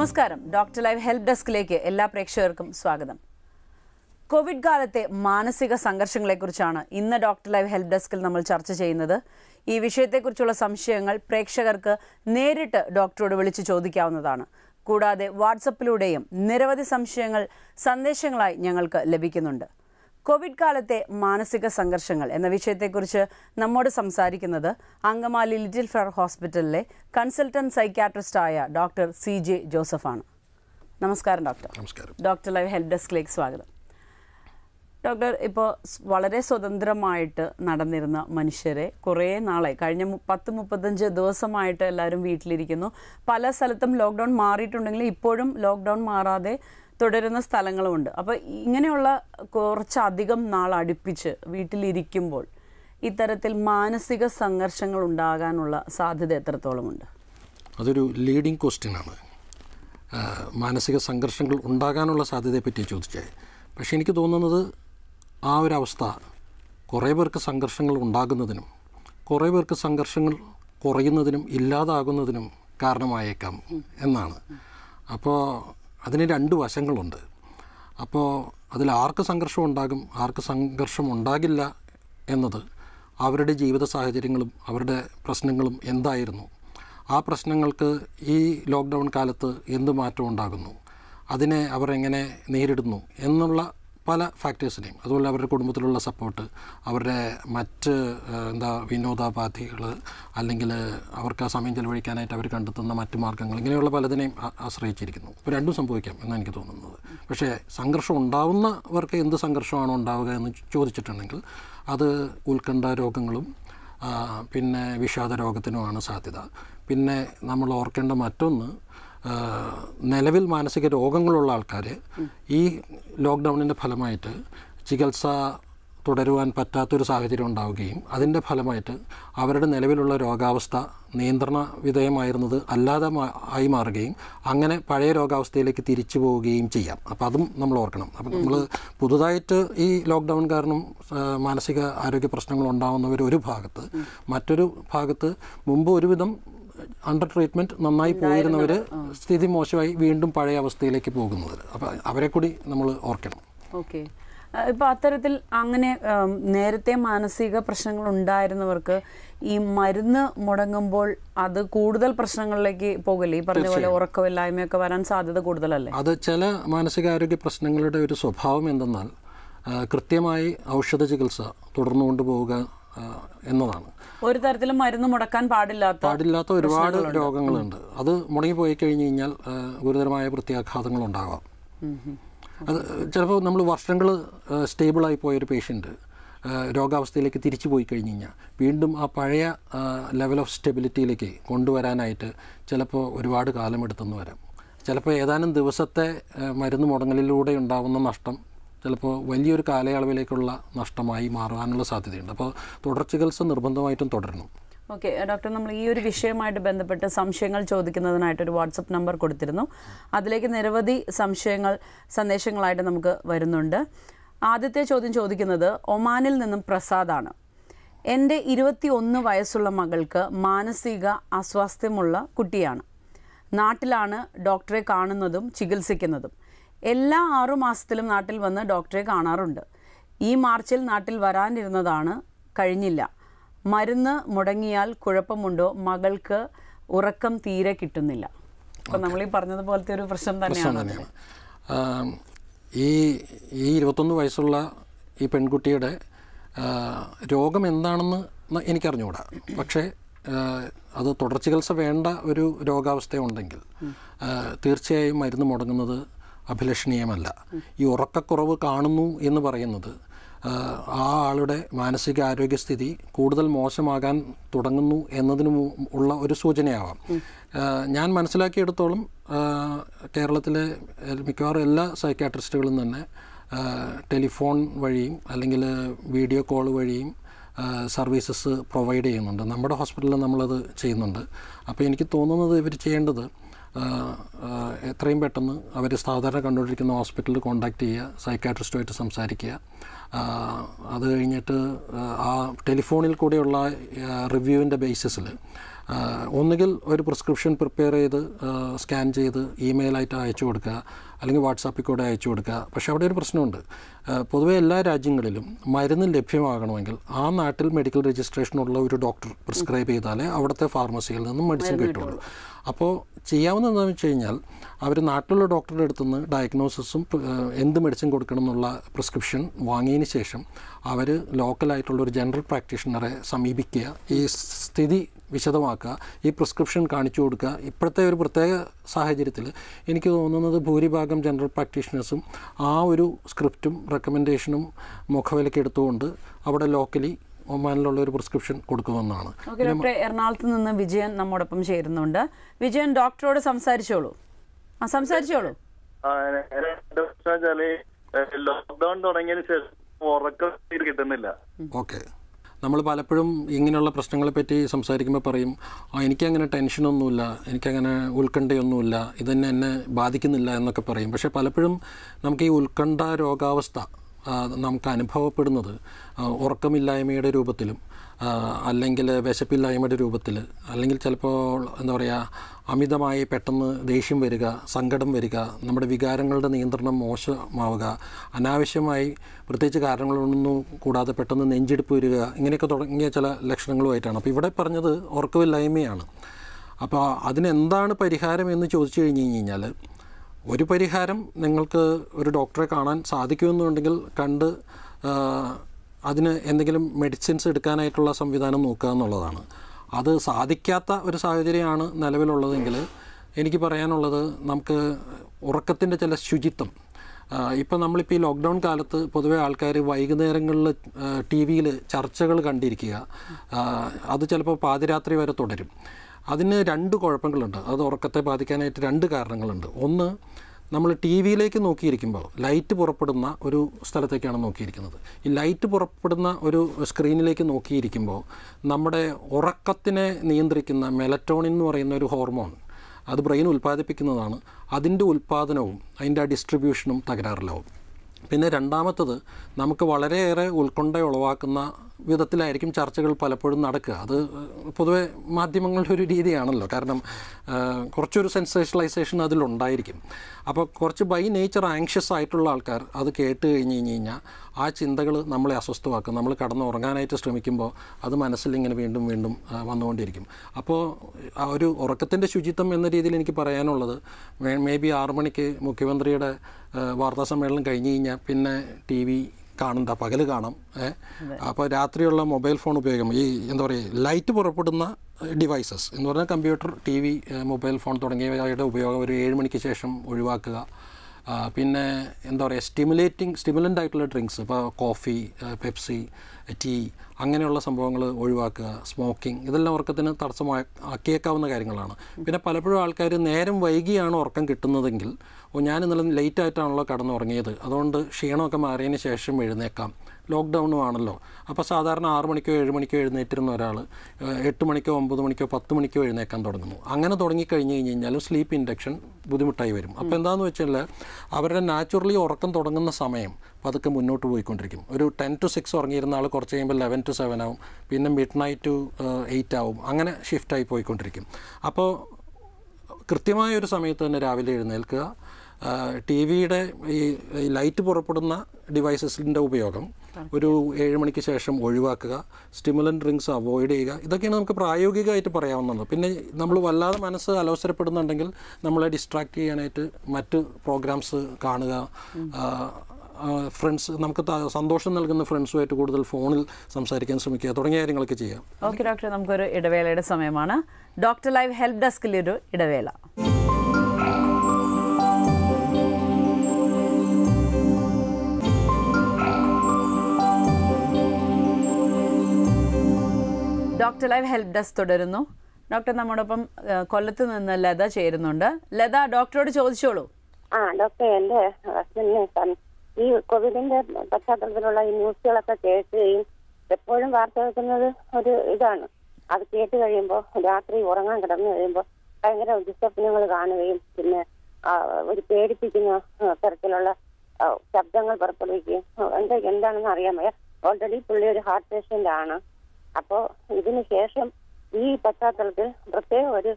നമസ്കാരം doctor live help ഡെസ്കിലേക്ക് എല്ലാ പ്രേക്ഷകർക്കും സ്വാഗതം കോവിഡ് കാലത്തെ മാനസിക സംഘർഷങ്ങളെക്കുറിച്ചാണ് ഇന്ന് ഡോക്ടർ ലൈവ് ഹെൽപ്പ് ഡെസ്കിൽ നമ്മൾ ചർച്ച ചെയ്യുന്നത് ഈ വിഷയത്തെക്കുറിച്ചുള്ള സംശയങ്ങൾ പ്രേക്ഷകർക്ക് നേരിട്ട് ഡോക്ടറോട് വിളിച്ച് ചോദിക്കാവുന്നതാണ് കൂടാതെ വാട്സപ്പിലൂടെയും നിരവധി സംശയങ്ങൾ സന്ദേശങ്ങളായി ഞങ്ങൾക്ക് ലഭിക്കുന്നുണ്ട് കോവിഡ് കാലത്തെ മാനസിക സംഘർഷങ്ങൾ എന്ന വിഷയത്തെക്കുറിച്ച് നമ്മോട് സംസാരിക്കുന്നത് അങ്കമാലി ലിറ്റിൽ ഫെയർ ഹോസ്പിറ്റലിലെ കൺസൾട്ടന്റ് സൈക്യാട്രിസ്റ്റായ ഡോക്ടർ സി ജെ ജോസഫാണ് നമസ്കാരം ഡോക്ടർ നമസ്കാരം ഡോക്ടർ ലൈവ് ഹെൽപ് ഡെസ്കിലേക്ക് സ്വാഗതം ഡോക്ടർ ഇപ്പോൾ വളരെ സ്വതന്ത്രമായിട്ട് നടന്നിരുന്ന മനുഷ്യരെ കുറേ നാളെ കഴിഞ്ഞ പത്ത് മുപ്പത്തഞ്ച് ദിവസമായിട്ട് എല്ലാവരും വീട്ടിലിരിക്കുന്നു പല സ്ഥലത്തും ലോക്ക്ഡൗൺ മാറിയിട്ടുണ്ടെങ്കിലും ഇപ്പോഴും ലോക്ക്ഡൗൺ മാറാതെ തുടരുന്ന സ്ഥലങ്ങളുമുണ്ട് അപ്പോൾ ഇങ്ങനെയുള്ള കുറച്ചധികം നാൾ അടുപ്പിച്ച് വീട്ടിലിരിക്കുമ്പോൾ ഇത്തരത്തിൽ മാനസിക സംഘർഷങ്ങൾ ഉണ്ടാകാനുള്ള സാധ്യത എത്രത്തോളമുണ്ട് അതൊരു ലീഡിങ് ക്വസ്റ്റ്യൻ ആണ് മാനസിക സംഘർഷങ്ങൾ ഉണ്ടാകാനുള്ള സാധ്യതയെപ്പറ്റി ചോദിച്ചേ പക്ഷേ എനിക്ക് തോന്നുന്നത് ആ ഒരു അവസ്ഥ കുറേ പേർക്ക് സംഘർഷങ്ങൾ ഉണ്ടാകുന്നതിനും കുറേ പേർക്ക് സംഘർഷങ്ങൾ കുറയുന്നതിനും ഇല്ലാതാകുന്നതിനും കാരണമായേക്കാം എന്നാണ് അപ്പോൾ അതിന് രണ്ട് വശങ്ങളുണ്ട് അപ്പോൾ അതിൽ ആർക്ക് സംഘർഷം ഉണ്ടാകും ആർക്ക് സംഘർഷം ഉണ്ടാകില്ല എന്നത് അവരുടെ ജീവിത സാഹചര്യങ്ങളും അവരുടെ പ്രശ്നങ്ങളും എന്തായിരുന്നു ആ പ്രശ്നങ്ങൾക്ക് ഈ ലോക്ക്ഡൗൺ കാലത്ത് എന്ത് മാറ്റം ഉണ്ടാകുന്നു അതിനെ അവർ എങ്ങനെ നേരിടുന്നു എന്നുള്ള പല ഫാക്ടേഴ്സിനെയും അതുപോലെ അവരുടെ കുടുംബത്തിലുള്ള സപ്പോർട്ട് അവരുടെ മറ്റ് എന്താ വിനോദോപാധികൾ അല്ലെങ്കിൽ അവർക്ക് ആ സമയം ചെലവഴിക്കാനായിട്ട് അവർ കണ്ടെത്തുന്ന മറ്റ് മാർഗ്ഗങ്ങൾ ഇങ്ങനെയുള്ള പലതിനെയും ആശ്രയിച്ചിരിക്കുന്നു ഇപ്പോൾ രണ്ടും സംഭവിക്കാം എന്നാണ് എനിക്ക് തോന്നുന്നത് പക്ഷേ സംഘർഷം ഉണ്ടാവുന്നവർക്ക് എന്ത് സംഘർഷമാണ് ഉണ്ടാവുക എന്ന് ചോദിച്ചിട്ടുണ്ടെങ്കിൽ അത് ഉത്കണ്ഠ രോഗങ്ങളും പിന്നെ വിഷാദ രോഗത്തിനുമാണ് സാധ്യത പിന്നെ നമ്മൾ ഓർക്കേണ്ട മറ്റൊന്ന് നിലവിൽ മാനസിക രോഗങ്ങളുള്ള ആൾക്കാർ ഈ ലോക്ക്ഡൗണിൻ്റെ ഫലമായിട്ട് ചികിത്സ തുടരുവാൻ പറ്റാത്തൊരു സാഹചര്യം ഉണ്ടാവുകയും അതിൻ്റെ ഫലമായിട്ട് അവരുടെ നിലവിലുള്ള രോഗാവസ്ഥ നിയന്ത്രണ വിധേയമായിരുന്നത് അല്ലാതെ ആയി മാറുകയും അങ്ങനെ പഴയ രോഗാവസ്ഥയിലേക്ക് തിരിച്ചു പോവുകയും ചെയ്യാം അപ്പോൾ അതും നമ്മൾ ഓർക്കണം അപ്പം നമ്മൾ പുതുതായിട്ട് ഈ ലോക്ക്ഡൗൺ കാരണം മാനസിക ആരോഗ്യ പ്രശ്നങ്ങൾ ഉണ്ടാകുന്നവർ ഒരു ഭാഗത്ത് മറ്റൊരു ഭാഗത്ത് മുമ്പ് ഒരുവിധം അണ്ടർ ട്രീറ്റ്മെൻറ്റ് നന്നായി പോയിരുന്നവർ സ്ഥിതി മോശമായി വീണ്ടും പഴയ അവസ്ഥയിലേക്ക് പോകുന്നത് അപ്പോൾ അവരെ കൂടി നമ്മൾ ഓർക്കണം ഓക്കെ ഇപ്പം അത്തരത്തിൽ അങ്ങനെ നേരത്തെ മാനസിക പ്രശ്നങ്ങൾ ഉണ്ടായിരുന്നവർക്ക് ഈ മരുന്ന് മുടങ്ങുമ്പോൾ അത് കൂടുതൽ പ്രശ്നങ്ങളിലേക്ക് പോകല്ലേ ഈ പറഞ്ഞ പോലെ ഉറക്കമില്ലായ്മയൊക്കെ വരാൻ സാധ്യത കൂടുതലല്ലേ അത് ചില മാനസികാരോഗ്യ പ്രശ്നങ്ങളുടെ ഒരു സ്വഭാവം എന്തെന്നാൽ കൃത്യമായി ഔഷധ ചികിത്സ തുടർന്നു കൊണ്ടുപോവുക എന്നതാണ് ഒരു തരത്തിലും മരുന്ന് മുടക്കാൻ പാടില്ലാത്ത പാടില്ലാത്ത ഒരുപാട് രോഗങ്ങളുണ്ട് അത് മുടങ്ങി പോയി കഴിഞ്ഞു കഴിഞ്ഞാൽ ഗുരുതരമായ പ്രത്യാഘാതങ്ങൾ ഉണ്ടാകാം അത് ചിലപ്പോൾ നമ്മൾ വർഷങ്ങൾ സ്റ്റേബിളായി പോയൊരു പേഷ്യൻ്റ് രോഗാവസ്ഥയിലേക്ക് തിരിച്ചു പോയി കഴിഞ്ഞ് കഴിഞ്ഞാൽ വീണ്ടും ആ പഴയ ലെവൽ ഓഫ് സ്റ്റെബിലിറ്റിയിലേക്ക് കൊണ്ടുവരാനായിട്ട് ചിലപ്പോൾ ഒരുപാട് കാലമെടുത്തെന്ന് വരാം ചിലപ്പോൾ ഏതാനും ദിവസത്തെ മരുന്ന് മുടങ്ങലിലൂടെ ഉണ്ടാകുന്ന നഷ്ടം ചിലപ്പോൾ വലിയൊരു കാലയളവിലേക്കുള്ള നഷ്ടമായി മാറാനുള്ള സാധ്യതയുണ്ട് അപ്പോൾ തുടർ ചികിത്സ നിർബന്ധമായിട്ടും തുടരണം ഓക്കെ ഡോക്ടർ നമ്മൾ ഈ ഒരു വിഷയമായിട്ട് ബന്ധപ്പെട്ട് സംശയങ്ങൾ ചോദിക്കുന്നതിനായിട്ട് ഒരു വാട്സപ്പ് നമ്പർ കൊടുത്തിരുന്നു അതിലേക്ക് നിരവധി സംശയങ്ങൾ സന്ദേശങ്ങളായിട്ട് നമുക്ക് വരുന്നുണ്ട് ആദ്യത്തെ ചോദ്യം ചോദിക്കുന്നത് ഒമാനിൽ നിന്നും പ്രസാദാണ് എൻ്റെ ഇരുപത്തി ഒന്ന് വയസ്സുള്ള മകൾക്ക് മാനസിക അസ്വാസ്ഥ്യമുള്ള കുട്ടിയാണ് നാട്ടിലാണ് ഡോക്ടറെ കാണുന്നതും ചികിത്സിക്കുന്നതും എല്ലാ ആറു മാസത്തിലും നാട്ടിൽ വന്ന് ഡോക്ടറെ കാണാറുണ്ട് ഈ മാർച്ചിൽ നാട്ടിൽ വരാനിരുന്നതാണ് കഴിഞ്ഞില്ല മരുന്ന് മുടങ്ങിയാൽ കുഴപ്പമുണ്ടോ മകൾക്ക് ഉറക്കം തീരെ കിട്ടുന്നില്ല അപ്പൊ നമ്മൾ ഈ പറഞ്ഞതുപോലത്തെ ഒരു പ്രശ്നം തന്നെയാണ് ഈ ഈ ഇരുപത്തൊന്ന് വയസ്സുള്ള ഈ പെൺകുട്ടിയുടെ രോഗം എന്താണെന്ന് എനിക്കറിഞ്ഞുകൂടാ പക്ഷേ അത് തുടർ ചികിത്സ വേണ്ട ഒരു രോഗാവസ്ഥ ഉണ്ടെങ്കിൽ തീർച്ചയായും മരുന്ന് മുടങ്ങുന്നത് അഭിലഷണീയമല്ല ഈ ഉറക്കക്കുറവ് കാണുന്നു എന്ന് പറയുന്നത് ആ ആളുടെ മാനസിക കൂടുതൽ മോശമാകാൻ തുടങ്ങുന്നു എന്നതിന് ഉള്ള ഒരു സൂചനയാവാം ഞാൻ മനസ്സിലാക്കിയെടുത്തോളം കേരളത്തിലെ മിക്കവാറും എല്ലാ സൈക്കാട്രിസ്റ്റുകളും തന്നെ ടെലിഫോൺ വഴിയും അല്ലെങ്കിൽ വീഡിയോ കോൾ വഴിയും സർവീസസ് പ്രൊവൈഡ് ചെയ്യുന്നുണ്ട് നമ്മുടെ ഹോസ്പിറ്റലിൽ നമ്മളത് ചെയ്യുന്നുണ്ട് അപ്പോൾ എനിക്ക് തോന്നുന്നത് ഇവർ ചെയ്യേണ്ടത് എത്രയും പെട്ടെന്ന് അവർ സാധാരണ കണ്ടുകൊണ്ടിരിക്കുന്ന ഹോസ്പിറ്റലിൽ കോണ്ടാക്ട് ചെയ്യുക സൈക്കാട്രിസ്റ്റുമായിട്ട് സംസാരിക്കുക അത് കഴിഞ്ഞിട്ട് ആ ടെലിഫോണിൽ കൂടെയുള്ള റിവ്യൂവിൻ്റെ ബേസിസിൽ ഒന്നുകിൽ ഒരു പ്രിസ്ക്രിപ്ഷൻ പ്രിപ്പയർ ചെയ്ത് സ്കാൻ ചെയ്ത് ഇമെയിലായിട്ട് അയച്ചു കൊടുക്കുക അല്ലെങ്കിൽ വാട്സാപ്പിൽ കൂടെ അയച്ചു കൊടുക്കുക പക്ഷേ അവിടെ ഒരു പ്രശ്നമുണ്ട് പൊതുവെ എല്ലാ രാജ്യങ്ങളിലും മരുന്ന് ലഭ്യമാകണമെങ്കിൽ ആ നാട്ടിൽ മെഡിക്കൽ രജിസ്ട്രേഷൻ ഉള്ള ഒരു ഡോക്ടർ പ്രിസ്ക്രൈബ് ചെയ്താലേ അവിടുത്തെ ഫാർമസിയിൽ നിന്നും മെഡിസിൻ കിട്ടുള്ളൂ അപ്പോൾ ചെയ്യാവുന്ന എന്താണെന്ന് വെച്ച് കഴിഞ്ഞാൽ അവർ നാട്ടിലുള്ള ഡോക്ടറുടെ അടുത്ത് നിന്ന് ഡയഗ്നോസിസും എന്ത് മെഡിസിൻ കൊടുക്കണം എന്നുള്ള പ്രിസ്ക്രിപ്ഷൻ വാങ്ങിയതിന് ശേഷം അവർ ലോക്കലായിട്ടുള്ള ഒരു ജനറൽ പ്രാക്ടീഷണറെ സമീപിക്കുക ഈ സ്ഥിതി വിശദമാക്കുക ഈ പ്രിസ്ക്രിപ്ഷൻ കാണിച്ചു കൊടുക്കുക ഇപ്പോഴത്തെ ഒരു പ്രത്യേക സാഹചര്യത്തിൽ എനിക്ക് തോന്നുന്നത് ഭൂരിഭാഗം ജനറൽ പ്രാക്ടീഷണേഴ്സും ആ ഒരു സ്ക്രിപ്റ്റും റെക്കമെൻഡേഷനും മുഖവിലയ്ക്ക് എടുത്തുകൊണ്ട് അവിടെ ലോക്കലി ഒമാനിലുള്ള ഒരു പ്രിസ്ക്രിപ്ഷൻ കൊടുക്കുമെന്നാണ് എറണാകുളത്ത് നിന്ന് വിജയൻ നമ്മോടൊപ്പം ചേരുന്നുണ്ട് വിജയൻ ഡോക്ടറോട് സംസാരിച്ചോളൂ ആ സംസാരിച്ചോളൂ ലോക്ക്ഡൌൺ തുടങ്ങിയതിന് ശേഷം ഉറക്കം കിട്ടുന്നില്ല ഓക്കെ നമ്മൾ പലപ്പോഴും ഇങ്ങനെയുള്ള പ്രശ്നങ്ങളെപ്പറ്റി സംസാരിക്കുമ്പോൾ പറയും എനിക്കങ്ങനെ ടെൻഷനൊന്നുമില്ല എനിക്കങ്ങനെ ഉത്കണ്ഠയൊന്നുമില്ല ഇതന്നെ എന്നെ ബാധിക്കുന്നില്ല എന്നൊക്കെ പറയും പക്ഷേ പലപ്പോഴും നമുക്ക് ഈ ഉത്കണ്ഠ രോഗാവസ്ഥ നമുക്ക് അനുഭവപ്പെടുന്നത് ഉറക്കമില്ലായ്മയുടെ രൂപത്തിലും അല്ലെങ്കിൽ വിശപ്പില്ലായ്മയുടെ രൂപത്തിൽ അല്ലെങ്കിൽ ചിലപ്പോൾ എന്താ പറയുക അമിതമായി പെട്ടെന്ന് ദേഷ്യം വരിക സങ്കടം വരിക നമ്മുടെ വികാരങ്ങളുടെ നിയന്ത്രണം മോശമാവുക അനാവശ്യമായി പ്രത്യേകിച്ച് കാരണങ്ങളൊന്നും കൂടാതെ പെട്ടെന്ന് നെഞ്ചിടിപ്പ് വരിക ഇങ്ങനെയൊക്കെ തുടങ്ങിയ ചില ലക്ഷണങ്ങളുമായിട്ടാണ് അപ്പോൾ ഇവിടെ പറഞ്ഞത് ഉറക്കമില്ലായ്മയാണ് അപ്പോൾ അതിനെന്താണ് പരിഹാരം എന്ന് ചോദിച്ചു കഴിഞ്ഞ് കഴിഞ്ഞാൽ ഒരു പരിഹാരം നിങ്ങൾക്ക് ഒരു ഡോക്ടറെ കാണാൻ സാധിക്കുമെന്നുണ്ടെങ്കിൽ കണ്ട് അതിന് എന്തെങ്കിലും മെഡിസിൻസ് എടുക്കാനായിട്ടുള്ള സംവിധാനം നോക്കുക എന്നുള്ളതാണ് അത് സാധിക്കാത്ത ഒരു സാഹചര്യമാണ് നിലവിലുള്ളതെങ്കിൽ എനിക്ക് പറയാനുള്ളത് നമുക്ക് ഉറക്കത്തിൻ്റെ ചില ശുചിത്വം ഇപ്പം നമ്മളിപ്പോൾ ഈ ലോക്ക്ഡൗൺ കാലത്ത് പൊതുവെ ആൾക്കാർ വൈകുന്നേരങ്ങളിൽ ടി വിയിൽ ചർച്ചകൾ കണ്ടിരിക്കുക അത് ചിലപ്പോൾ പാതിരാത്രി വരെ തുടരും അതിന് രണ്ട് കുഴപ്പങ്ങളുണ്ട് അത് ഉറക്കത്തെ ബാധിക്കാനായിട്ട് രണ്ട് കാരണങ്ങളുണ്ട് ഒന്ന് നമ്മൾ ടി വിയിലേക്ക് നോക്കിയിരിക്കുമ്പോൾ ലൈറ്റ് പുറപ്പെടുന്ന ഒരു സ്ഥലത്തേക്കാണ് നോക്കിയിരിക്കുന്നത് ഈ ലൈറ്റ് പുറപ്പെടുന്ന ഒരു സ്ക്രീനിലേക്ക് നോക്കിയിരിക്കുമ്പോൾ നമ്മുടെ ഉറക്കത്തിനെ നിയന്ത്രിക്കുന്ന മെലറ്റോണിൻ എന്ന് പറയുന്ന ഒരു ഹോർമോൺ അത് ബ്രെയിൻ ഉൽപ്പാദിപ്പിക്കുന്നതാണ് അതിൻ്റെ ഉൽപ്പാദനവും അതിൻ്റെ ആ ഡിസ്ട്രിബ്യൂഷനും തകരാറിലാവും പിന്നെ രണ്ടാമത്തത് നമുക്ക് വളരെയേറെ ഉൾക്കൊണ്ട ഉളവാക്കുന്ന വിധത്തിലായിരിക്കും ചർച്ചകൾ പലപ്പോഴും നടക്കുക അത് പൊതുവെ മാധ്യമങ്ങളുടെ ഒരു രീതിയാണല്ലോ കാരണം കുറച്ചൊരു സെൻസേഷണലൈസേഷൻ അതിലുണ്ടായിരിക്കും അപ്പോൾ കുറച്ച് ബൈ നേച്ചർ ആങ്ഷ്യസ് ആയിട്ടുള്ള ആൾക്കാർ അത് കേട്ട് കഴിഞ്ഞ് കഴിഞ്ഞ് കഴിഞ്ഞാൽ ആ ചിന്തകൾ നമ്മളെ അസ്വസ്ഥമാക്കും നമ്മൾ കടന്ന് ഉറങ്ങാനായിട്ട് ശ്രമിക്കുമ്പോൾ അത് മനസ്സിലിങ്ങനെ വീണ്ടും വീണ്ടും വന്നുകൊണ്ടിരിക്കും അപ്പോൾ ആ ഒരു ഉറക്കത്തിൻ്റെ ശുചിത്വം എന്ന രീതിയിൽ എനിക്ക് പറയാനുള്ളത് മേ ബി ആറുമണിക്ക് മണിക്ക് മുഖ്യമന്ത്രിയുടെ വാർത്താ സമ്മേളനം കഴിഞ്ഞ് കഴിഞ്ഞാൽ പിന്നെ ടി വി കാണണ്ട പകൽ കാണാം അപ്പോൾ രാത്രിയുള്ള മൊബൈൽ ഫോൺ ഉപയോഗം ഈ എന്താ പറയുക ലൈറ്റ് പുറപ്പെടുന്ന ഡിവൈസസ് എന്ന് പറഞ്ഞാൽ computer T V mobile phone തുടങ്ങിയവയുടെ ഉപയോഗം ഒരു ഏഴ് മണിക്ക് ശേഷം ഒഴിവാക്കുക പിന്നെ എന്താ പറയുക സ്റ്റിമുലേറ്റിംഗ് സ്റ്റിമുലൻ്റ് ആയിട്ടുള്ള ഡ്രിങ്ക്സ് ഇപ്പോൾ കോഫി പെപ്സി ടീ അങ്ങനെയുള്ള സംഭവങ്ങൾ ഒഴിവാക്കുക സ്മോക്കിംഗ് ഇതെല്ലാം ഉറക്കത്തിന് തടസ്സമാക്കിയേക്കാവുന്ന കാര്യങ്ങളാണ് പിന്നെ പലപ്പോഴും ആൾക്കാർ നേരം വൈകിയാണ് ഉറക്കം കിട്ടുന്നതെങ്കിൽ ഓ ഞാൻ ഇന്നലെ ലേറ്റ് ആയിട്ടാണല്ലോ കടന്നുറങ്ങിയത് അതുകൊണ്ട് ക്ഷീണമൊക്കെ മാറിയതിന് ശേഷം എഴുന്നേക്കാം ലോക്ക്ഡൗണും ആണല്ലോ അപ്പോൾ സാധാരണ ആറ് മണിക്കോ ഏഴ് മണിക്കോ എഴുന്നേറ്റിരുന്ന ഒരാൾ എട്ട് മണിക്കോ ഒമ്പത് മണിക്കോ പത്ത് മണിക്കോ എഴുന്നേക്കാൻ തുടങ്ങുന്നു അങ്ങനെ തുടങ്ങിക്കഴിഞ്ഞ് കഴിഞ്ഞ് കഴിഞ്ഞാലും സ്ലീപ്പ് ഇൻഡക്ഷൻ ബുദ്ധിമുട്ടായി വരും അപ്പോൾ എന്താണെന്ന് വെച്ചാൽ അവരുടെ നാച്ചുറലി ഉറക്കം തുടങ്ങുന്ന സമയം പതുക്കെ മുന്നോട്ട് പോയിക്കൊണ്ടിരിക്കും ഒരു ടെൻ ടു സിക്സ് ഉറങ്ങിയിരുന്ന ആൾ കുറച്ച് കഴിയുമ്പോൾ ലെവൻ ടു സെവൻ ആവും പിന്നെ മിഡ് നൈറ്റ് ടു എയ്റ്റ് ആവും അങ്ങനെ ഷിഫ്റ്റായി പോയിക്കൊണ്ടിരിക്കും അപ്പോൾ കൃത്യമായ ഒരു സമയത്ത് തന്നെ രാവിലെ എഴുന്നേൽക്കുക ടി വിയുടെ ഈ ലൈറ്റ് പുറപ്പെടുന്ന ഡിവൈസസിൻ്റെ ഉപയോഗം ഒരു ഏഴ് മണിക്ക് ശേഷം ഒഴിവാക്കുക സ്റ്റിമുലൻ ഡ്രിങ്ക്സ് അവോയ്ഡ് ചെയ്യുക ഇതൊക്കെയാണ് നമുക്ക് പ്രായോഗികമായിട്ട് പറയാവുന്നത് പിന്നെ നമ്മൾ വല്ലാതെ മനസ്സ് അലോസരപ്പെടുന്നുണ്ടെങ്കിൽ നമ്മളെ ഡിസ്ട്രാക്ട് ചെയ്യാനായിട്ട് മറ്റ് പ്രോഗ്രാംസ് കാണുക ഫ്രണ്ട്സ് നമുക്ക് സന്തോഷം നൽകുന്ന ഫ്രണ്ട്സുമായിട്ട് കൂടുതൽ ഫോണിൽ സംസാരിക്കാൻ ശ്രമിക്കുക തുടങ്ങിയ കാര്യങ്ങളൊക്കെ ചെയ്യാം ഓക്കെ ഡോക്ടർ നമുക്കൊരു ഇടവേളയുടെ സമയമാണ് ഡോക്ടർ ലൈവ് ഹെൽപ് ഡെസ്കിലൊരു ഇടവേള ഡോക്ടർ ലൈവ് ഹെൽപ്പ് ഡെസ്ക് തുടരുന്നു ഡോക്ടർ നമ്മോടൊപ്പം കൊല്ലത്ത് നിന്ന് ലത ചേരുന്നുണ്ട് ലത ഡോക്ടറോട് ചോദിച്ചോളൂ ആ ഡോക്ടർ എന്റെ ഹസ്ബൻഡിനെ ഈ കോവിഡിന്റെ പശ്ചാത്തലത്തിലുള്ള ഈ ന്യൂസുകളൊക്കെ കേൾക്കുകയും എപ്പോഴും വാർത്ത കേൾക്കുന്നത് ഒരു ഇതാണ് അത് കേട്ട് കഴിയുമ്പോൾ രാത്രി ഉറങ്ങാൻ കിടന്നു കഴിയുമ്പോൾ ഭയങ്കര ദുസ്വപ്നങ്ങൾ കാണുകയും പിന്നെ ഒരു പേടിപ്പിക്കുന്ന തരത്തിലുള്ള ശബ്ദങ്ങൾ പുറപ്പെടുവിക്കുകയും എന്താ എന്താണെന്ന് അറിയാൻ വയ്യ ഓൾറെഡി പുള്ളി ഒരു ഹാർട്ട് പേഷ്യന്റ് ആണ് അപ്പോ ഇതിന് ശേഷം ഈ പശ്ചാത്തലത്തിൽ പ്രത്യേക ഒരു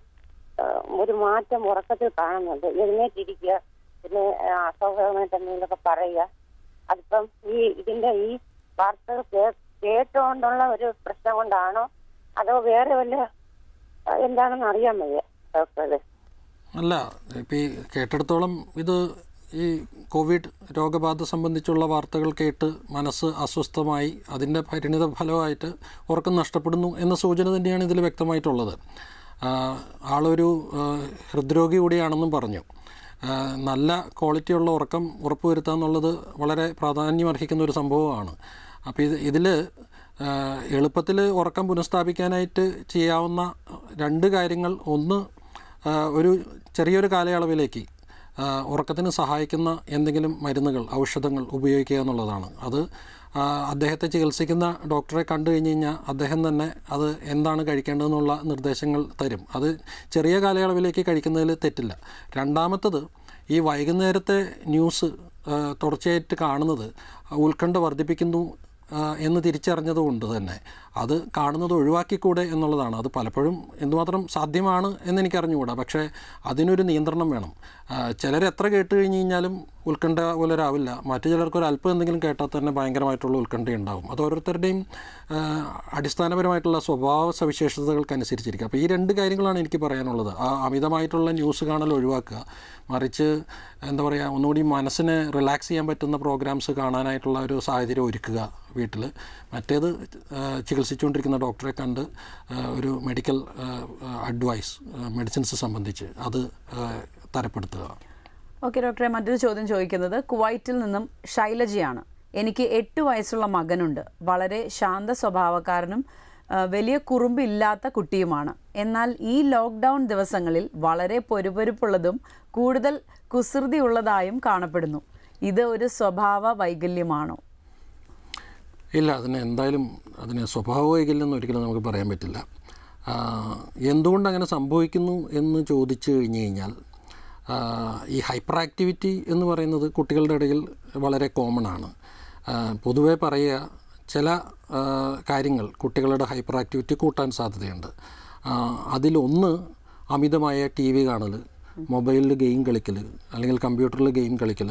ഒരു മാറ്റം ഉറക്കത്തിൽ കാണുന്നുണ്ട് എഴുന്നേറ്റിരിക്കുക പിന്നെ അസൗകര്യമായിട്ട് എന്തെങ്കിലുമൊക്കെ പറയുക അതിപ്പം ഈ ഇതിന്റെ ഈ വാർത്തകൾ കേട്ടുകൊണ്ടുള്ള ഒരു പ്രശ്നം കൊണ്ടാണോ അതോ വേറെ വല്ല എന്താണെന്ന് അറിയാൻ വയ്യ ഡോക്ടറെ അല്ല ഈ കേട്ടിടത്തോളം ഇത് ഈ കോവിഡ് രോഗബാധ സംബന്ധിച്ചുള്ള വാർത്തകൾ കേട്ട് മനസ്സ് അസ്വസ്ഥമായി അതിൻ്റെ പരിണിത ഫലമായിട്ട് ഉറക്കം നഷ്ടപ്പെടുന്നു എന്ന സൂചന തന്നെയാണ് ഇതിൽ വ്യക്തമായിട്ടുള്ളത് ആളൊരു ഹൃദ്രോഗി കൂടിയാണെന്നും പറഞ്ഞു നല്ല ക്വാളിറ്റിയുള്ള ഉറക്കം ഉറപ്പുവരുത്തുക എന്നുള്ളത് വളരെ പ്രാധാന്യമർഹിക്കുന്ന ഒരു സംഭവമാണ് അപ്പോൾ ഇത് ഇതിൽ എളുപ്പത്തിൽ ഉറക്കം പുനഃസ്ഥാപിക്കാനായിട്ട് ചെയ്യാവുന്ന രണ്ട് കാര്യങ്ങൾ ഒന്ന് ഒരു ചെറിയൊരു കാലയളവിലേക്ക് ഉറക്കത്തിന് സഹായിക്കുന്ന എന്തെങ്കിലും മരുന്നുകൾ ഔഷധങ്ങൾ ഉപയോഗിക്കുക എന്നുള്ളതാണ് അത് അദ്ദേഹത്തെ ചികിത്സിക്കുന്ന ഡോക്ടറെ കണ്ടു കഴിഞ്ഞ് കഴിഞ്ഞാൽ അദ്ദേഹം തന്നെ അത് എന്താണ് കഴിക്കേണ്ടതെന്നുള്ള നിർദ്ദേശങ്ങൾ തരും അത് ചെറിയ കാലയളവിലേക്ക് കഴിക്കുന്നതിൽ തെറ്റില്ല രണ്ടാമത്തത് ഈ വൈകുന്നേരത്തെ ന്യൂസ് തുടർച്ചയായിട്ട് കാണുന്നത് ഉത്കണ്ഠ വർദ്ധിപ്പിക്കുന്നു എന്ന് തിരിച്ചറിഞ്ഞതുകൊണ്ട് തന്നെ അത് കാണുന്നത് ഒഴിവാക്കിക്കൂടെ എന്നുള്ളതാണ് അത് പലപ്പോഴും എന്തുമാത്രം സാധ്യമാണ് എന്നെനിക്കറിഞ്ഞുകൂടാ പക്ഷേ അതിനൊരു നിയന്ത്രണം വേണം ചിലർ എത്ര കേട്ട് കഴിഞ്ഞ് കഴിഞ്ഞാലും ഉത്കണ്ഠ പോലൊരാവില്ല മറ്റു ചിലർക്ക് ഒരു അല്പം എന്തെങ്കിലും കേട്ടാൽ തന്നെ ഭയങ്കരമായിട്ടുള്ള ഉത്കണ്ഠയുണ്ടാവും അത് ഓരോരുത്തരുടെയും അടിസ്ഥാനപരമായിട്ടുള്ള സ്വഭാവ സവിശേഷതകൾക്കനുസരിച്ചിരിക്കുക അപ്പോൾ ഈ രണ്ട് കാര്യങ്ങളാണ് എനിക്ക് പറയാനുള്ളത് ആ അമിതമായിട്ടുള്ള ന്യൂസ് കാണൽ ഒഴിവാക്കുക മറിച്ച് എന്താ പറയുക ഒന്നുകൂടി മനസ്സിനെ റിലാക്സ് ചെയ്യാൻ പറ്റുന്ന പ്രോഗ്രാംസ് കാണാനായിട്ടുള്ള ഒരു സാഹചര്യം ഒരുക്കുക വീട്ടിൽ മറ്റേത് ചികിത്സ ചികിത്സിച്ചുകൊണ്ടിരിക്കുന്ന ഡോക്ടറെ കണ്ട് ഒരു മെഡിക്കൽ അഡ്വൈസ് മെഡിസിൻസ് സംബന്ധിച്ച് അത് തരപ്പെടുത്തുക ഓക്കെ ഡോക്ടറെ മറ്റൊരു ചോദ്യം ചോദിക്കുന്നത് കുവൈറ്റിൽ നിന്നും ശൈലജയാണ് എനിക്ക് എട്ട് വയസ്സുള്ള മകനുണ്ട് വളരെ ശാന്ത സ്വഭാവക്കാരനും വലിയ കുറുമ്പില്ലാത്ത കുട്ടിയുമാണ് എന്നാൽ ഈ ലോക്ക്ഡൗൺ ദിവസങ്ങളിൽ വളരെ പൊരുപൊരുപ്പുള്ളതും കൂടുതൽ കുസൃതിയുള്ളതായും കാണപ്പെടുന്നു ഇത് ഒരു സ്വഭാവ വൈകല്യമാണോ ഇല്ല അതിനെ എന്തായാലും അതിന് സ്വഭാവമായില്ലെന്ന് ഒരിക്കലും നമുക്ക് പറയാൻ പറ്റില്ല എന്തുകൊണ്ട് അങ്ങനെ സംഭവിക്കുന്നു എന്ന് ചോദിച്ചു കഴിഞ്ഞ് കഴിഞ്ഞാൽ ഈ ഹൈപ്പർ ആക്ടിവിറ്റി എന്ന് പറയുന്നത് കുട്ടികളുടെ ഇടയിൽ വളരെ കോമൺ ആണ് പൊതുവേ പറയുക ചില കാര്യങ്ങൾ കുട്ടികളുടെ ഹൈപ്പർ ആക്ടിവിറ്റി കൂട്ടാൻ സാധ്യതയുണ്ട് അതിലൊന്ന് അമിതമായ ടി വി കാണൽ മൊബൈലിൽ ഗെയിം കളിക്കൽ അല്ലെങ്കിൽ കമ്പ്യൂട്ടറിൽ ഗെയിം കളിക്കൽ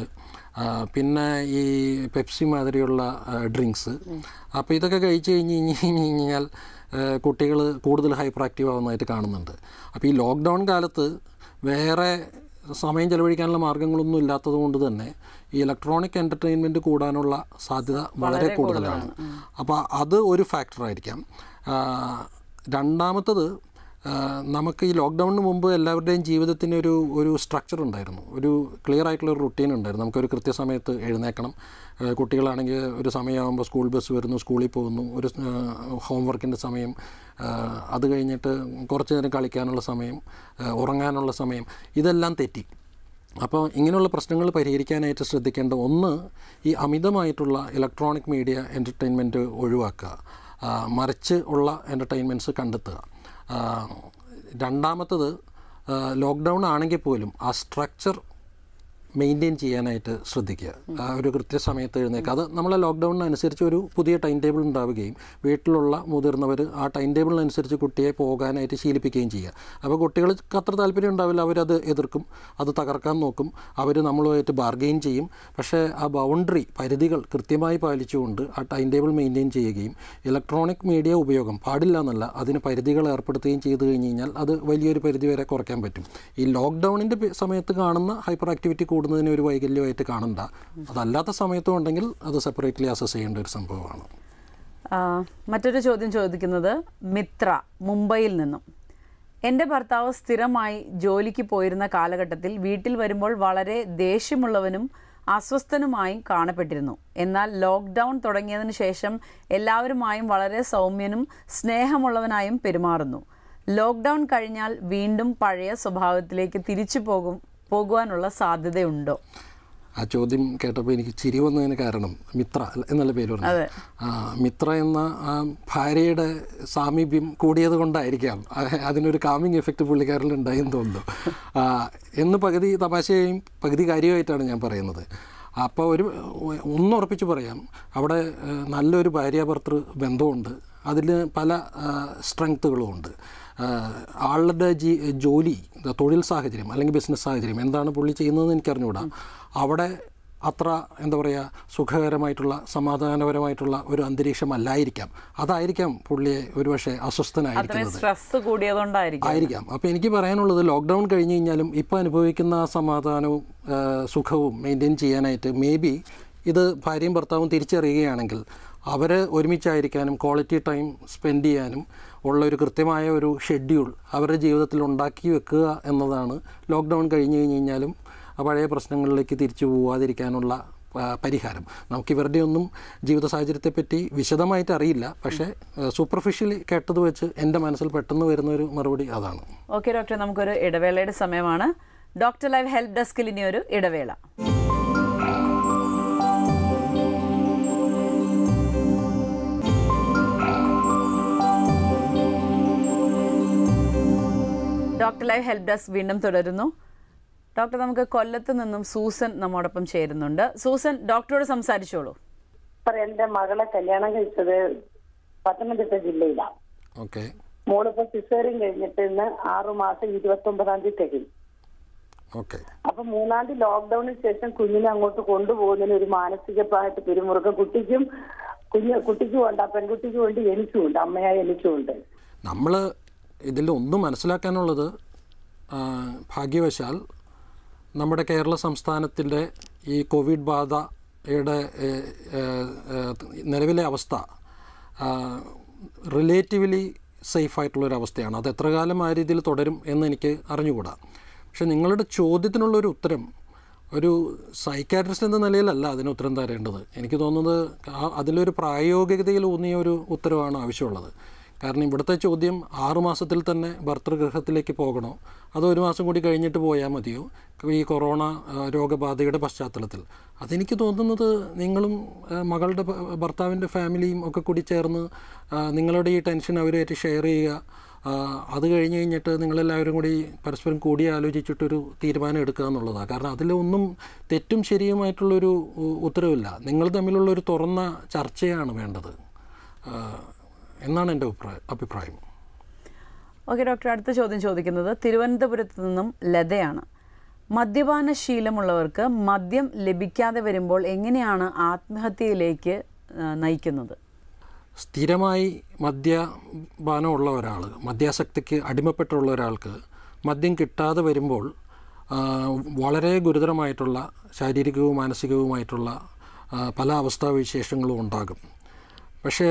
പിന്നെ ഈ പെപ്സി മാതിരിയുള്ള ഡ്രിങ്ക്സ് അപ്പോൾ ഇതൊക്കെ കഴിച്ച് കഴിഞ്ഞ് കഴിഞ്ഞ് കഴിഞ്ഞാൽ കുട്ടികൾ കൂടുതൽ ഹൈപ്പർ ആക്റ്റീവ് ആവുന്നതായിട്ട് കാണുന്നുണ്ട് അപ്പോൾ ഈ ലോക്ക്ഡൗൺ കാലത്ത് വേറെ സമയം ചെലവഴിക്കാനുള്ള മാർഗ്ഗങ്ങളൊന്നും ഇല്ലാത്തത് കൊണ്ട് തന്നെ ഈ ഇലക്ട്രോണിക് എൻ്റർടൈൻമെൻറ്റ് കൂടാനുള്ള സാധ്യത വളരെ കൂടുതലാണ് അപ്പോൾ അത് ഒരു ഫാക്ടറായിരിക്കാം രണ്ടാമത്തത് നമുക്ക് ഈ ലോക്ക്ഡൗണിന് മുമ്പ് എല്ലാവരുടെയും ജീവിതത്തിന് ഒരു ഒരു സ്ട്രക്ചർ ഉണ്ടായിരുന്നു ഒരു ക്ലിയർ ആയിട്ടുള്ള ഒരു റുട്ടീൻ ഉണ്ടായിരുന്നു നമുക്കൊരു കൃത്യസമയത്ത് എഴുന്നേക്കണം കുട്ടികളാണെങ്കിൽ ഒരു സമയമാകുമ്പോൾ സ്കൂൾ ബസ് വരുന്നു സ്കൂളിൽ പോകുന്നു ഒരു ഹോംവർക്കിൻ്റെ സമയം അത് കഴിഞ്ഞിട്ട് കുറച്ച് നേരം കളിക്കാനുള്ള സമയം ഉറങ്ങാനുള്ള സമയം ഇതെല്ലാം തെറ്റി അപ്പോൾ ഇങ്ങനെയുള്ള പ്രശ്നങ്ങൾ പരിഹരിക്കാനായിട്ട് ശ്രദ്ധിക്കേണ്ട ഒന്ന് ഈ അമിതമായിട്ടുള്ള ഇലക്ട്രോണിക് മീഡിയ എൻ്റർടൈൻമെൻറ്റ് ഒഴിവാക്കുക മറിച്ച് ഉള്ള എൻ്റർടൈൻമെൻറ്റ്സ് കണ്ടെത്തുക രണ്ടാമത്തത് ലോക്ക്ഡൗൺ ആണെങ്കിൽ പോലും ആ സ്ട്രക്ചർ മെയിൻറ്റെയിൻ ചെയ്യാനായിട്ട് ശ്രദ്ധിക്കുക ആ ഒരു കൃത്യസമയത്ത് എഴുന്നേക്കുക അത് നമ്മളെ ലോക്ക്ഡൗണിനനുസരിച്ച് ഒരു പുതിയ ടൈം ടേബിൾ ഉണ്ടാവുകയും വീട്ടിലുള്ള മുതിർന്നവർ ആ ടൈം ടേബിളിനനുസരിച്ച് കുട്ടിയെ പോകാനായിട്ട് ശീലിപ്പിക്കുകയും ചെയ്യുക അപ്പോൾ കുട്ടികൾക്ക് അത്ര താല്പര്യം ഉണ്ടാവില്ല അവരത് എതിർക്കും അത് തകർക്കാൻ നോക്കും അവർ നമ്മളുമായിട്ട് ബാർഗെയിൻ ചെയ്യും പക്ഷേ ആ ബൗണ്ടറി പരിധികൾ കൃത്യമായി പാലിച്ചുകൊണ്ട് ആ ടൈം ടേബിൾ മെയിൻറ്റെയിൻ ചെയ്യുകയും ഇലക്ട്രോണിക് മീഡിയ ഉപയോഗം പാടില്ല എന്നല്ല അതിന് പരിധികൾ ഏർപ്പെടുത്തുകയും ചെയ്തു കഴിഞ്ഞ് കഴിഞ്ഞാൽ അത് വലിയൊരു പരിധി വരെ കുറയ്ക്കാൻ പറ്റും ഈ ലോക്ക്ഡൗണിൻ്റെ സമയത്ത് കാണുന്ന ഹൈപ്പർ ആക്ടിവിറ്റി കൂടുതൽ കൂടുന്നതിനെ ഒരു വൈകല്യമായിട്ട് കാണണ്ട അതല്ലാത്ത സമയത്തും ഉണ്ടെങ്കിൽ അത് സെപ്പറേറ്റ്ലി അസസ് ചെയ്യേണ്ട ഒരു സംഭവമാണ് മറ്റൊരു ചോദ്യം ചോദിക്കുന്നത് മിത്ര മുംബൈയിൽ നിന്നും എൻ്റെ ഭർത്താവ് സ്ഥിരമായി ജോലിക്ക് പോയിരുന്ന കാലഘട്ടത്തിൽ വീട്ടിൽ വരുമ്പോൾ വളരെ ദേഷ്യമുള്ളവനും അസ്വസ്ഥനുമായും കാണപ്പെട്ടിരുന്നു എന്നാൽ ലോക്ക്ഡൗൺ തുടങ്ങിയതിന് ശേഷം എല്ലാവരുമായും വളരെ സൗമ്യനും സ്നേഹമുള്ളവനായും പെരുമാറുന്നു ലോക്ക്ഡൗൺ കഴിഞ്ഞാൽ വീണ്ടും പഴയ സ്വഭാവത്തിലേക്ക് തിരിച്ചു പോകും പോകുവാനുള്ള സാധ്യതയുണ്ടോ ആ ചോദ്യം കേട്ടപ്പോൾ എനിക്ക് ചിരി വന്നതിന് കാരണം മിത്ര എന്നുള്ള പേര് പറഞ്ഞു മിത്ര എന്ന ആ ഭാര്യയുടെ സാമീപ്യം കൂടിയത് കൊണ്ടായിരിക്കാം അതിനൊരു കാമിങ് എഫക്റ്റ് പുള്ളിക്കാരിൽ ഉണ്ടായെന്ന് തോന്നുന്നു എന്ന് പകുതി തമാശയും പകുതി കാര്യമായിട്ടാണ് ഞാൻ പറയുന്നത് അപ്പോൾ ഒരു ഒന്നുറപ്പിച്ച് പറയാം അവിടെ നല്ലൊരു ഭാര്യാഭർത്തൃ ബന്ധമുണ്ട് അതിൽ പല ഉണ്ട് ആളുടെ ജീ ജോലി തൊഴിൽ സാഹചര്യം അല്ലെങ്കിൽ ബിസിനസ് സാഹചര്യം എന്താണ് പുള്ളി ചെയ്യുന്നതെന്ന് എനിക്കറിഞ്ഞുകൂടാ അവിടെ അത്ര എന്താ പറയുക സുഖകരമായിട്ടുള്ള സമാധാനപരമായിട്ടുള്ള ഒരു അന്തരീക്ഷം അല്ലായിരിക്കാം അതായിരിക്കാം പുള്ളിയെ ഒരുപക്ഷെ അസ്വസ്ഥനായിരിക്കുന്നത് ആയിരിക്കാം അപ്പോൾ എനിക്ക് പറയാനുള്ളത് ലോക്ക്ഡൗൺ കഴിഞ്ഞ് കഴിഞ്ഞാലും ഇപ്പോൾ അനുഭവിക്കുന്ന സമാധാനവും സുഖവും മെയിൻറ്റെയിൻ ചെയ്യാനായിട്ട് മേ ബി ഇത് ഭാര്യയും ഭർത്താവും തിരിച്ചറിയുകയാണെങ്കിൽ അവർ ഒരുമിച്ചായിരിക്കാനും ക്വാളിറ്റി ടൈം സ്പെൻഡ് ചെയ്യാനും ഉള്ള ഒരു കൃത്യമായ ഒരു ഷെഡ്യൂൾ അവരുടെ ജീവിതത്തിൽ ഉണ്ടാക്കി വെക്കുക എന്നതാണ് ലോക്ക്ഡൗൺ കഴിഞ്ഞ് കഴിഞ്ഞ് കഴിഞ്ഞാലും പഴയ പ്രശ്നങ്ങളിലേക്ക് തിരിച്ചു പോവാതിരിക്കാനുള്ള പരിഹാരം നമുക്ക് ഒന്നും ജീവിത സാഹചര്യത്തെപ്പറ്റി വിശദമായിട്ട് അറിയില്ല പക്ഷേ സൂപ്പർഫിഷ്യലി കേട്ടത് വെച്ച് എൻ്റെ മനസ്സിൽ പെട്ടെന്ന് വരുന്ന ഒരു മറുപടി അതാണ് ഓക്കെ ഡോക്ടർ നമുക്കൊരു ഇടവേളയുടെ സമയമാണ് ഡോക്ടർ ലൈവ് ഹെൽപ് ഡെസ്കിൽ ഇനി ഒരു ഇടവേള ഡോക്ടർ ലൈവ് ഹെൽപ് ഡെസ്ക് വീണ്ടും തുടരുന്നു ഡോക്ടർ നമുക്ക് കൊല്ലത്ത് നിന്നും സൂസൻ നമ്മോടൊപ്പം ചേരുന്നുണ്ട് സൂസൻ ഡോക്ടറോട് സംസാരിച്ചോളൂ എന്റെ മകളെ കല്യാണം കഴിച്ചത് പത്തനംതിട്ട ജില്ലയിലാണ് ഓക്കെ മോളിപ്പോ സിസേറിയൻ കഴിഞ്ഞിട്ട് ഇന്ന് ആറുമാസം മാസം ഇരുപത്തി ഒമ്പതാം തീയതി തികയും അപ്പൊ മൂന്നാം തീയതി ലോക്ക്ഡൌണിന് ശേഷം കുഞ്ഞിനെ അങ്ങോട്ട് കൊണ്ടുപോകുന്നതിന് ഒരു മാനസികമായിട്ട് പിരിമുറുക്കം കുട്ടിക്കും കുഞ്ഞ് കുട്ടിക്കും ഉണ്ട് ആ പെൺകുട്ടിക്കും ഉണ്ട് എനിക്കും ഉണ്ട് അമ്മയായി എനിക്കും ഉണ്ട് നമ്മള് ഇതിൽ ഒന്ന് മനസ്സിലാക്കാനുള്ളത് ഭാഗ്യവശാൽ നമ്മുടെ കേരള സംസ്ഥാനത്തിൻ്റെ ഈ കോവിഡ് ബാധയുടെ നിലവിലെ അവസ്ഥ റിലേറ്റീവ്ലി സേഫ് ആയിട്ടുള്ളൊരു അവസ്ഥയാണ് അത് എത്ര കാലം ആ രീതിയിൽ തുടരും എന്ന് എനിക്ക് അറിഞ്ഞുകൂടാ പക്ഷേ നിങ്ങളുടെ ചോദ്യത്തിനുള്ളൊരു ഉത്തരം ഒരു സൈക്കാട്രിസ്റ്റ് എന്ന നിലയിലല്ല അതിന് ഉത്തരം തരേണ്ടത് എനിക്ക് തോന്നുന്നത് അതിലൊരു പ്രായോഗികതയിൽ ഊന്നിയ ഒരു ഉത്തരവാണ് ആവശ്യമുള്ളത് കാരണം ഇവിടുത്തെ ചോദ്യം ആറുമാസത്തിൽ തന്നെ ഭർത്തൃഗൃഹത്തിലേക്ക് പോകണോ അതോ ഒരു മാസം കൂടി കഴിഞ്ഞിട്ട് പോയാൽ മതിയോ ഈ കൊറോണ രോഗബാധയുടെ പശ്ചാത്തലത്തിൽ അതെനിക്ക് തോന്നുന്നത് നിങ്ങളും മകളുടെ ഭർത്താവിൻ്റെ ഫാമിലിയും ഒക്കെ കൂടി ചേർന്ന് നിങ്ങളുടെ ഈ ടെൻഷൻ അവരുമായിട്ട് ഷെയർ ചെയ്യുക അത് കഴിഞ്ഞ് കഴിഞ്ഞിട്ട് നിങ്ങളെല്ലാവരും കൂടി പരസ്പരം കൂടി ആലോചിച്ചിട്ടൊരു തീരുമാനം എടുക്കുക എന്നുള്ളതാണ് കാരണം ഒന്നും തെറ്റും ശരിയുമായിട്ടുള്ളൊരു ഉത്തരവില്ല നിങ്ങൾ തമ്മിലുള്ള ഒരു തുറന്ന ചർച്ചയാണ് വേണ്ടത് എന്നാണ് എൻ്റെ അഭിപ്രായം ഓക്കെ ഡോക്ടർ അടുത്ത ചോദ്യം ചോദിക്കുന്നത് തിരുവനന്തപുരത്ത് നിന്നും ലതയാണ് മദ്യപാന ശീലമുള്ളവർക്ക് മദ്യം ലഭിക്കാതെ വരുമ്പോൾ എങ്ങനെയാണ് ആത്മഹത്യയിലേക്ക് നയിക്കുന്നത് സ്ഥിരമായി മദ്യപാനമുള്ള ഒരാൾ മദ്യാസക്തിക്ക് അടിമപ്പെട്ടുള്ള ഒരാൾക്ക് മദ്യം കിട്ടാതെ വരുമ്പോൾ വളരെ ഗുരുതരമായിട്ടുള്ള ശാരീരികവും മാനസികവുമായിട്ടുള്ള പല അവസ്ഥാവിശേഷങ്ങളും ഉണ്ടാകും പക്ഷേ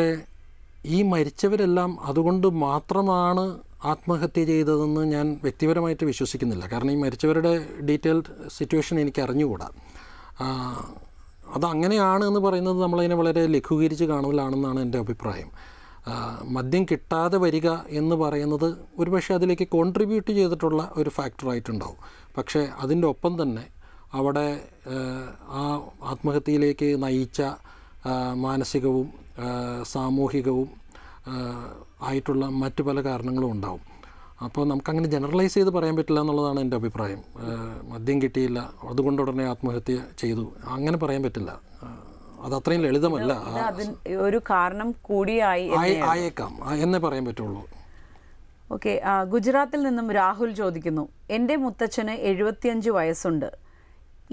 ഈ മരിച്ചവരെല്ലാം അതുകൊണ്ട് മാത്രമാണ് ആത്മഹത്യ ചെയ്തതെന്ന് ഞാൻ വ്യക്തിപരമായിട്ട് വിശ്വസിക്കുന്നില്ല കാരണം ഈ മരിച്ചവരുടെ ഡീറ്റെയിൽഡ് സിറ്റുവേഷൻ എനിക്ക് അറിഞ്ഞുകൂടാ അതങ്ങനെയാണ് എന്ന് പറയുന്നത് നമ്മളതിനെ വളരെ ലഘൂകരിച്ച് കാണലാണെന്നാണ് എൻ്റെ അഭിപ്രായം മദ്യം കിട്ടാതെ വരിക എന്ന് പറയുന്നത് ഒരുപക്ഷെ അതിലേക്ക് കോൺട്രിബ്യൂട്ട് ചെയ്തിട്ടുള്ള ഒരു ഫാക്ടറായിട്ടുണ്ടാവും പക്ഷേ അതിൻ്റെ ഒപ്പം തന്നെ അവിടെ ആ ആത്മഹത്യയിലേക്ക് നയിച്ച മാനസികവും സാമൂഹികവും ആയിട്ടുള്ള മറ്റു പല കാരണങ്ങളും ഉണ്ടാവും അപ്പോൾ നമുക്കങ്ങനെ ജനറലൈസ് ചെയ്ത് പറയാൻ പറ്റില്ല എന്നുള്ളതാണ് എൻ്റെ അഭിപ്രായം മദ്യം കിട്ടിയില്ല അതുകൊണ്ട് ഉടനെ ആത്മഹത്യ ചെയ്തു അങ്ങനെ പറയാൻ പറ്റില്ല അത് അത്രയും ലളിതമല്ല ഒരു കാരണം കൂടിയായി ആയേക്കാം എന്നേ പറയാൻ പറ്റുള്ളൂ ഓക്കെ ഗുജറാത്തിൽ നിന്നും രാഹുൽ ചോദിക്കുന്നു എൻ്റെ മുത്തച്ഛന് എഴുപത്തിയഞ്ച് വയസ്സുണ്ട്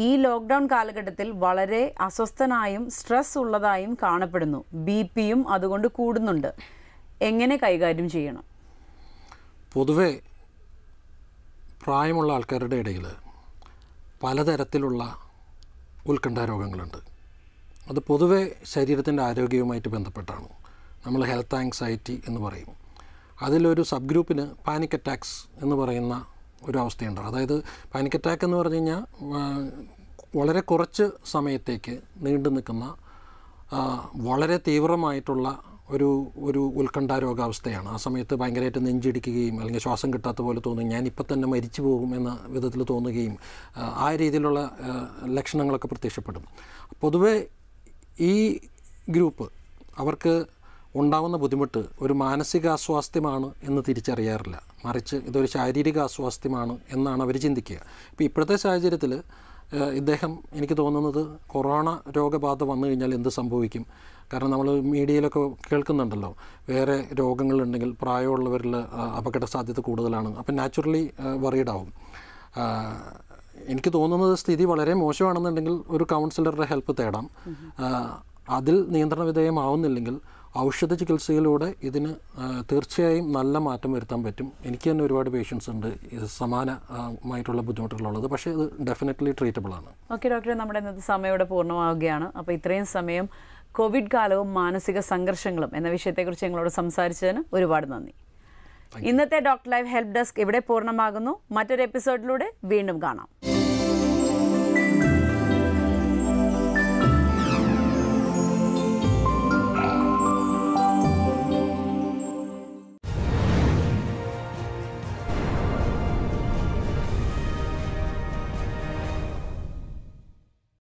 ഈ ലോക്ക്ഡൗൺ കാലഘട്ടത്തിൽ വളരെ അസ്വസ്ഥനായും സ്ട്രെസ് ഉള്ളതായും കാണപ്പെടുന്നു ബി പിയും അതുകൊണ്ട് കൂടുന്നുണ്ട് എങ്ങനെ കൈകാര്യം ചെയ്യണം പൊതുവെ പ്രായമുള്ള ആൾക്കാരുടെ ഇടയിൽ പലതരത്തിലുള്ള ഉത്കണ്ഠ രോഗങ്ങളുണ്ട് അത് പൊതുവെ ശരീരത്തിൻ്റെ ആരോഗ്യവുമായിട്ട് ബന്ധപ്പെട്ടാണ് നമ്മൾ ഹെൽത്ത് ആങ്സൈറ്റി എന്ന് പറയും അതിലൊരു സബ് ഗ്രൂപ്പിന് പാനിക് അറ്റാക്സ് എന്ന് പറയുന്ന ഒരവസ്ഥയുണ്ട് അതായത് പാനിക് അറ്റാക്ക് എന്ന് പറഞ്ഞു കഴിഞ്ഞാൽ വളരെ കുറച്ച് സമയത്തേക്ക് നീണ്ടു നിൽക്കുന്ന വളരെ തീവ്രമായിട്ടുള്ള ഒരു ഒരു ഉത്കണ്ഠ രോഗാവസ്ഥയാണ് ആ സമയത്ത് ഭയങ്കരമായിട്ട് നെഞ്ചിടിക്കുകയും അല്ലെങ്കിൽ ശ്വാസം കിട്ടാത്ത പോലെ തോന്നുകയും ഞാനിപ്പോൾ തന്നെ മരിച്ചു പോകും എന്ന വിധത്തിൽ തോന്നുകയും ആ രീതിയിലുള്ള ലക്ഷണങ്ങളൊക്കെ പ്രത്യക്ഷപ്പെടും പൊതുവേ ഈ ഗ്രൂപ്പ് അവർക്ക് ഉണ്ടാവുന്ന ബുദ്ധിമുട്ട് ഒരു മാനസികാസ്വാസ്ഥ്യമാണ് എന്ന് തിരിച്ചറിയാറില്ല മറിച്ച് ഇതൊരു ശാരീരിക അസ്വാസ്ഥ്യമാണ് എന്നാണ് അവർ ചിന്തിക്കുക ഇപ്പോൾ ഇപ്പോഴത്തെ സാഹചര്യത്തിൽ ഇദ്ദേഹം എനിക്ക് തോന്നുന്നത് കൊറോണ രോഗബാധ വന്നു കഴിഞ്ഞാൽ എന്ത് സംഭവിക്കും കാരണം നമ്മൾ മീഡിയയിലൊക്കെ കേൾക്കുന്നുണ്ടല്ലോ വേറെ രോഗങ്ങളുണ്ടെങ്കിൽ പ്രായമുള്ളവരിൽ അപകട സാധ്യത കൂടുതലാണ് അപ്പം നാച്ചുറലി വറീഡാവും എനിക്ക് തോന്നുന്നത് സ്ഥിതി വളരെ മോശമാണെന്നുണ്ടെങ്കിൽ ഒരു കൗൺസിലറുടെ ഹെൽപ്പ് തേടാം അതിൽ നിയന്ത്രണ വിധേയമാവുന്നില്ലെങ്കിൽ ഔഷധ ചികിത്സയിലൂടെ ഇതിന് തീർച്ചയായും നല്ല മാറ്റം വരുത്താൻ പറ്റും എനിക്ക് തന്നെ ഒരുപാട് പേഷ്യൻസ് ഉണ്ട് സമാനമായിട്ടുള്ള ബുദ്ധിമുട്ടുകളുള്ളത് പക്ഷേ ഇത് ഡെഫിനറ്റ്ലി ട്രീറ്റബിൾ ആണ് ഓക്കെ ഡോക്ടറെ നമ്മുടെ ഇന്നത്തെ സമയവിടെ പൂർണ്ണമാവുകയാണ് അപ്പോൾ ഇത്രയും സമയം കോവിഡ് കാലവും മാനസിക സംഘർഷങ്ങളും എന്ന വിഷയത്തെക്കുറിച്ച് ഞങ്ങളോട് സംസാരിച്ചതിന് ഒരുപാട് നന്ദി ഇന്നത്തെ ഡോക്ടർ ലൈവ് ഹെൽപ്പ് ഡെസ്ക് ഇവിടെ പൂർണ്ണമാകുന്നു മറ്റൊരു എപ്പിസോഡിലൂടെ വീണ്ടും കാണാം